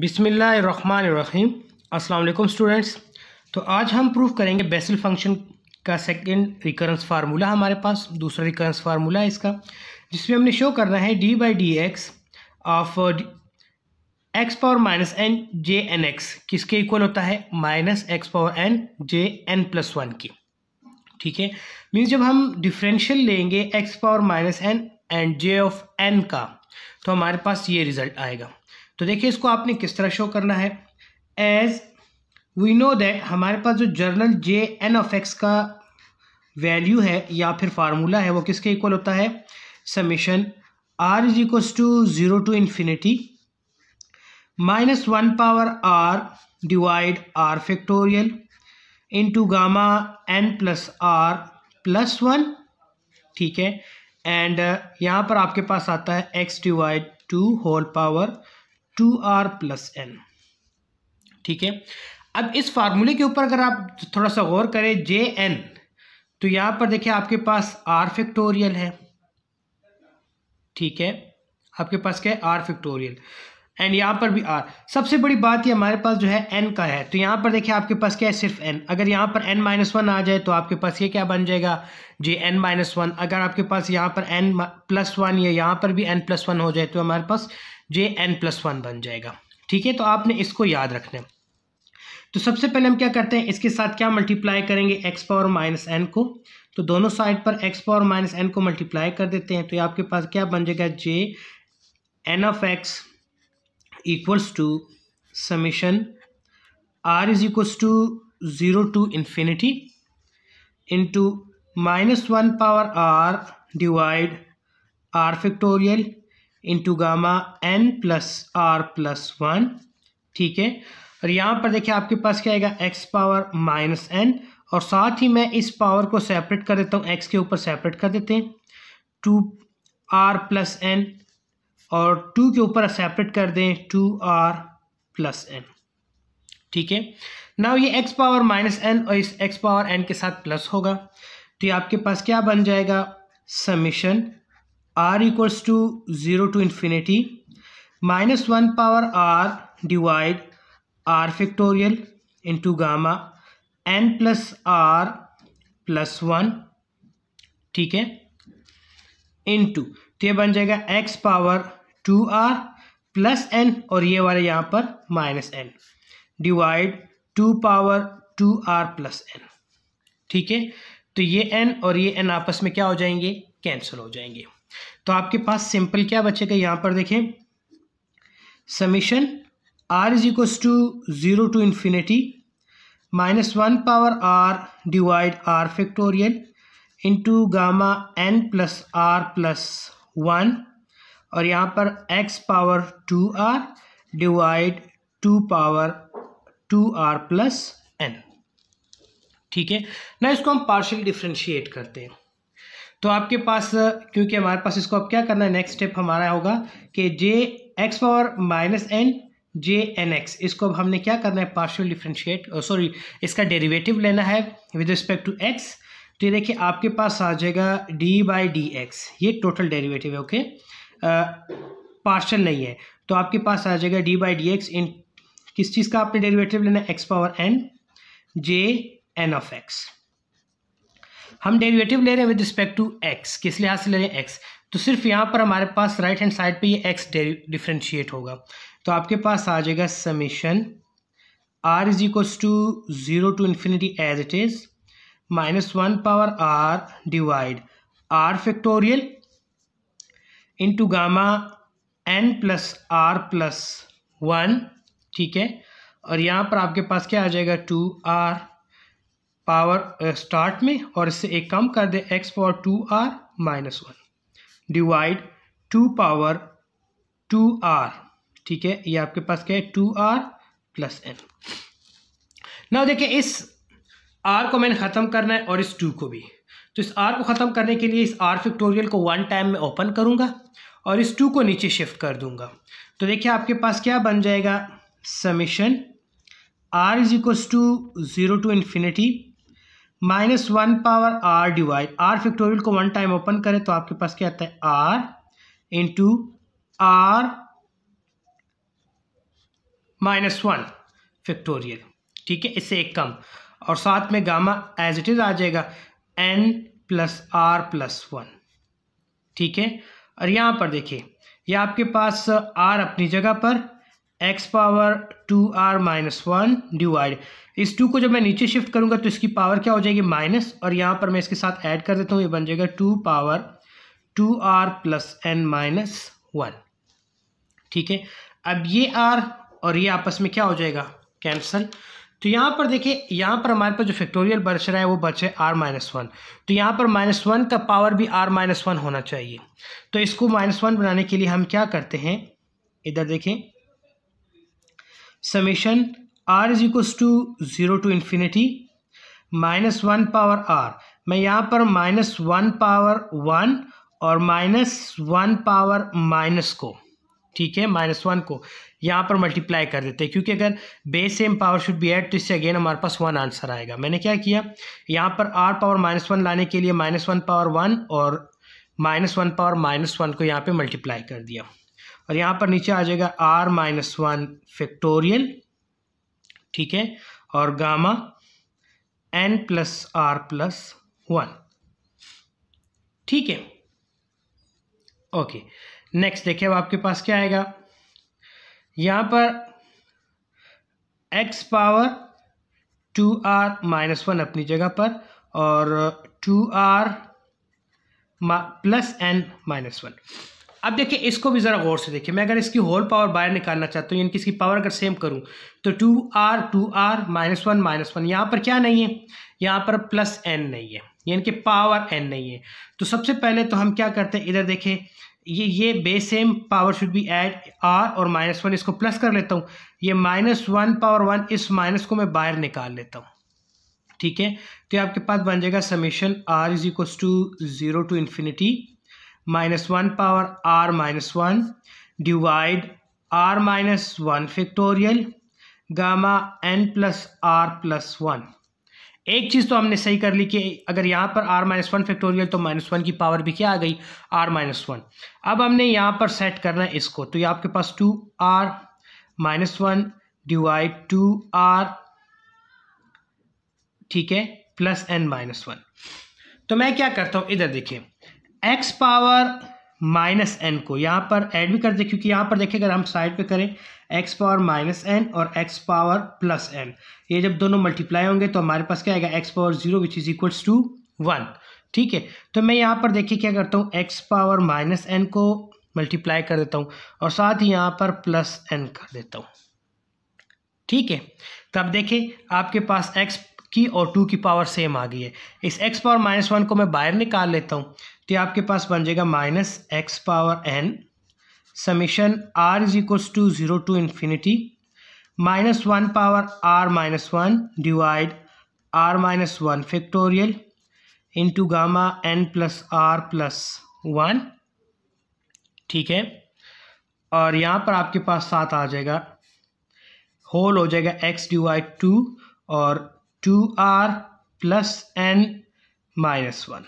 बिसमीम अस्सलाम स्टूडेंट्स तो आज हम प्रूफ करेंगे बेसल फंक्शन का सेकंड रिकरेंस फार्मूला हमारे पास दूसरा रिकरेंस फार्मूला है इसका जिसमें हमने शो करना है d by d x of x power minus n J n x किसके इक्वल होता है minus x power N J n plus one की ठीक है मीन्स जब हम डिफरेंशियल लेंगे x power minus n and J of n का तो हमारे पास ये रिजल्ट आएगा तो देखिए इसको आपने किस तरह शो करना है एज वी नो दैट हमारे पास जो general J N of x का वैल्यू है या फिर फार्मूला है वो किसके इक्वल होता है summation are is equals to zero to infinity minus one power r divide r factorial into gamma N plus are plus one ठीक है एंड uh, यहाँ पर आपके पास आता है x divide two whole power two are plus n ठीक है अब इस फार्मूले के ऊपर अगर आप थोड़ा सा गौर करें जे एन तो यहां पर देखिए आपके पास आर फैक्टोरियल है ठीक है आपके पास क्या है आर फैक्टोरियल एंड यहाँ पर भी आर सबसे बड़ी बात ये हमारे पास जो है एन का है तो यहाँ पर देखिए आपके पास क्या है सिर्फ एन अगर यहाँ पर एन माइनस वन आ जाए तो आपके पास ये क्या बन जाएगा जे एन माइनस वन अगर आपके पास यहाँ पर एन प्लस वन या यहाँ पर भी एन प्लस वन हो जाए तो हमारे पास जे एन प्लस वन बन जाएगा ठीक है तो आपने इसको याद रखना है तो सबसे पहले हम क्या करते हैं इसके साथ क्या मल्टीप्लाई करेंगे एक्स पावर माइनस एन को तो दोनों साइड पर एक्स पावर माइनस एन को मल्टीप्लाई कर देते हैं तो ये आपके पास क्या बन जाएगा J N of x equals to summation are is equals to zero to infinity into minus one power r divide r factorial into gamma N plus are plus one ठीक है और यहाँ पर देखिए आपके पास क्या आएगा एक्स पावर माइनस एन और साथ ही मैं इस पावर को सेपरेट कर देता हूँ एक्स के ऊपर सेपरेट कर देते हैं टू आर प्लस एन और टू के ऊपर सेपरेट कर दें टू आर प्लस एन ठीक है ना ये एक्स पावर माइनस एन और इस एक्स पावर एन के साथ प्लस होगा तो ये आपके पास क्या बन जाएगा summation r equals to zero to infinity minus one power r divide r factorial into gamma N plus are plus one ठीक है इंटू तो ये बन जाएगा x power two are plus n और ये वाले यहाँ पर minus n divide two power two are plus n ठीक है तो ये एन और ये एन आपस में क्या हो जाएंगे कैंसिल हो जाएंगे तो आपके पास सिंपल क्या बचेगा यहाँ पर देखें summation are is equal to zero to infinity minus one power r divide r factorial into gamma N plus are plus one और यहाँ पर x power two r divide two power two are plus n ठीक है ना इसको हम partial differentiate करते हैं तो आपके पास क्योंकि हमारे पास इसको अब क्या करना है नेक्स्ट स्टेप हमारा होगा कि J x power minus n J n x इसको अब हमने क्या करना है पार्शियल डिफ्रेंशिएट सॉरी इसका डेरिवेटिव लेना है विद रिस्पेक्ट टू एक्स तो ये देखिए आपके पास आ जाएगा डी बाई डी एक्स ये टोटल डेरिवेटिव है ओके पार्शल नहीं है तो आपके पास आ जाएगा डी बाई डी एक्स इन किस चीज़ का आपने डेरिवेटिव लेना है x power N J N of x हम डेरिवेटिव ले रहे हैं विद रिस्पेक्ट टू एक्स किस लिहाज से ले रहे हैं एक्स तो सिर्फ यहाँ पर हमारे पास राइट हैंड साइड पे ये एक्स डिफ्रेंशिएट होगा तो आपके पास आ जाएगा summation are is equals to zero to infinity as it is minus one power r divide r factorial into gamma N plus are plus one ठीक है और यहाँ पर आपके पास क्या आ जाएगा two r power start uh, में और इससे एक कम कर दें x power two are minus one divide two power two are ठीक है ये आपके पास क्या है टू आर प्लस एन ना देखिए इस आर को मैंने ख़त्म करना है और इस टू को भी तो इस आर को ख़त्म करने के लिए इस आर फैक्टोरियल को वन टाइम में ओपन करूँगा और इस टू को नीचे शिफ्ट कर दूँगा तो देखिए आपके पास क्या बन जाएगा summation are is equals to zero to infinity minus one power r divide r factorial को वन टाइम ओपन करें तो आपके पास क्या आता है r into r minus one factorial ठीक है इससे एक कम और साथ में गामा एज इट इज़ आ जाएगा n plus are plus one ठीक है और यहाँ पर देखिए ये आपके पास आर अपनी जगह पर x power two are minus one divide इस टू को जब मैं नीचे शिफ्ट करूंगा तो इसकी पावर क्या हो जाएगी माइनस और यहाँ पर मैं इसके साथ ऐड कर देता हूँ ये बन जाएगा two power two are plus N minus one ठीक है अब ये आर और ये आपस में क्या हो जाएगा कैंसल तो यहाँ पर देखिए यहाँ पर हमारे पास जो फैक्टोरियल बच रहा है वो बचे आर माइनस वन तो यहाँ पर माइनस वन का पावर भी आर माइनस वन होना चाहिए तो इसको माइनस वन बनाने के लिए हम क्या करते हैं इधर देखें summation r is equal to zero to infinity minus one power r मैं यहाँ पर माइनस वन पावर वन और माइनस वन पावर माइनस को ठीक है माइनस वन को यहाँ पर मल्टीप्लाई कर देते हैं क्योंकि अगर base same power should be add तो इससे अगेन हमारे पास वन आंसर आएगा मैंने क्या किया यहाँ पर आर पावर माइनस वन लाने के लिए माइनस वन पावर वन और minus one power minus one को यहाँ पे मल्टीप्लाई कर दिया और यहाँ पर नीचे आ जाएगा आर माइनस वन फैक्टोरियल ठीक है और gamma N plus are plus one ठीक है ओके नेक्स्ट देखिए अब आपके पास क्या आएगा यहाँ पर x power two are minus one अपनी जगह पर और two are plus N minus one अब देखिए इसको भी ज़रा गौर से देखिए मैं अगर इसकी होल पावर बाहर निकालना चाहता हूँ यानी कि इसकी पावर अगर सेम करूँ तो two R two are minus one minus one यहाँ पर क्या नहीं है यहाँ पर प्लस एन नहीं है यानी कि पावर एन नहीं है तो सबसे पहले तो हम क्या करते हैं इधर देखें ये ये base same power should be add R और माइनस वन इसको प्लस कर लेता हूँ ये माइनस वन पावर वन इस माइनस को मैं बाहर निकाल लेता हूँ ठीक है तो आपके पास बन जाएगा summation are is equal to zero to infinity minus one power R minus one divide R minus one factorial gamma N plus are plus one एक चीज़ तो हमने सही कर ली कि अगर यहाँ पर आर माइनस वन फैक्टोरियल तो माइनस वन की पावर भी क्या आ गई आर माइनस वन अब हमने यहाँ पर सेट करना है इसको तो ये आपके पास two are minus one divide two are ठीक है प्लस एन माइनस वन तो मैं क्या करता हूँ इधर देखिए एक्स पावर माइनस एन को यहाँ पर ऐड भी कर दे क्योंकि यहाँ पर देखिए अगर हम साइड पे करें एक्स पावर माइनस एन और एक्स पावर प्लस एन ये जब दोनों मल्टीप्लाई होंगे तो हमारे पास क्या आएगा X power zero which is equals to one ठीक है तो मैं यहाँ पर देखिए क्या करता हूँ एक्स पावर माइनस एन को मल्टीप्लाई कर देता हूँ और साथ ही यहाँ पर प्लस एन कर देता हूँ ठीक है तब देखें आपके पास एक्स की और टू की पावर सेम आ गई है इस एक्स पावर माइनस वन को मैं बाहर निकाल लेता हूँ तो आपके पास बन जाएगा minus x power N summation are is equal to zero to infinity minus one power R minus one divide R minus one factorial into gamma N plus are plus one ठीक है और यहाँ पर आपके पास सात आ जाएगा होल हो जाएगा एक्स डिवाइड टू और two are plus N minus one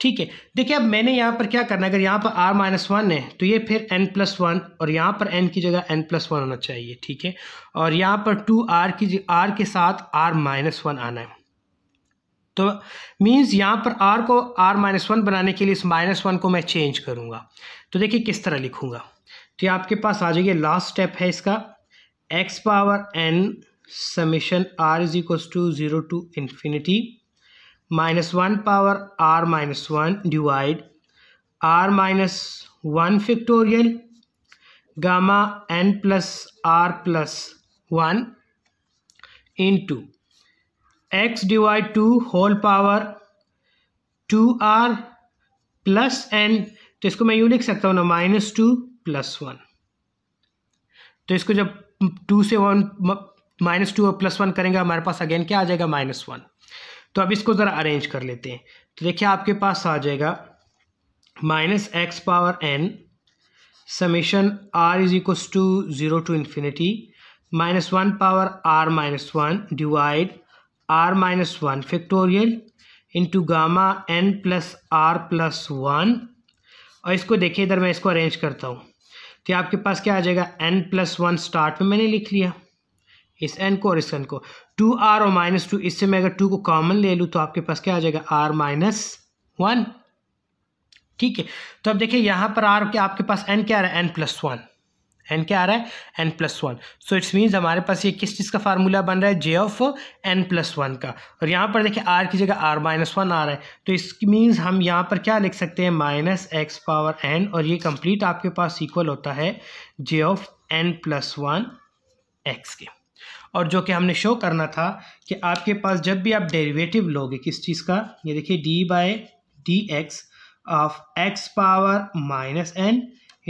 ठीक है देखिए अब मैंने यहाँ पर क्या करना है अगर यहाँ पर आर माइनस वन है तो ये फिर एन प्लस वन और यहाँ पर एन की जगह एन प्लस वन होना चाहिए ठीक है और यहाँ पर टू आर की आर के साथ आर माइनस वन आना है तो मीन्स यहाँ पर आर को आर माइनस वन बनाने के लिए इस माइनस वन को मैं चेंज करूँगा तो देखिए किस तरह लिखूँगा तो ये आपके पास आ जाइए लास्ट स्टेप है इसका X power N summation are is equal to zero to infinity minus one power R minus one divide R minus one factorial gamma N plus are plus one into X divide two whole power two are plus N तो इसको मैं यूँ लिख सकता हूँ ना minus two plus one तो इसको जब टू से वन माइनस टू और प्लस वन करेंगे हमारे पास अगेन क्या आ जाएगा माइनस वन तो अब इसको ज़रा अरेंज कर लेते हैं तो देखिए आपके पास आ जाएगा minus x power N summation are is equal to zero to infinity minus one power R minus one divide R minus one factorial into gamma N plus are plus one और इसको देखिए इधर मैं इसको अरेंज करता हूँ तो आपके पास क्या आ जाएगा एन प्लस वन स्टार्ट में मैंने लिख लिया इस एन को और इस एन को टू आर और माइनस टू इससे मैं अगर टू को कॉमन ले लूँ तो आपके पास क्या आ जाएगा आर माइनस वन ठीक है तो अब देखिए यहाँ पर आर के आपके पास एन क्या आ रहा है एन प्लस वन एन क्या आ रहा है N plus one so it's means हमारे पास ये किस चीज़ का फार्मूला बन रहा है J of N plus one का और यहाँ पर देखिए आर की जगह आर माइनस वन आ रहा है तो इस मीन्स हम यहाँ पर क्या लिख सकते हैं माइनस एक्स पावर एन और ये कंप्लीट आपके पास इक्वल होता है J of N plus one X के और जो कि हमने शो करना था कि आपके पास जब भी आप डेरिवेटिव लोगे किस चीज़ का ये देखिए D by D x of x power minus N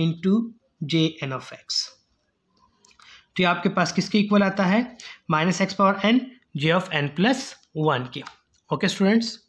into J N of X तो ये आपके पास किसके इक्वल आता है minus x power N J of N plus one के ओके स्टूडेंट्स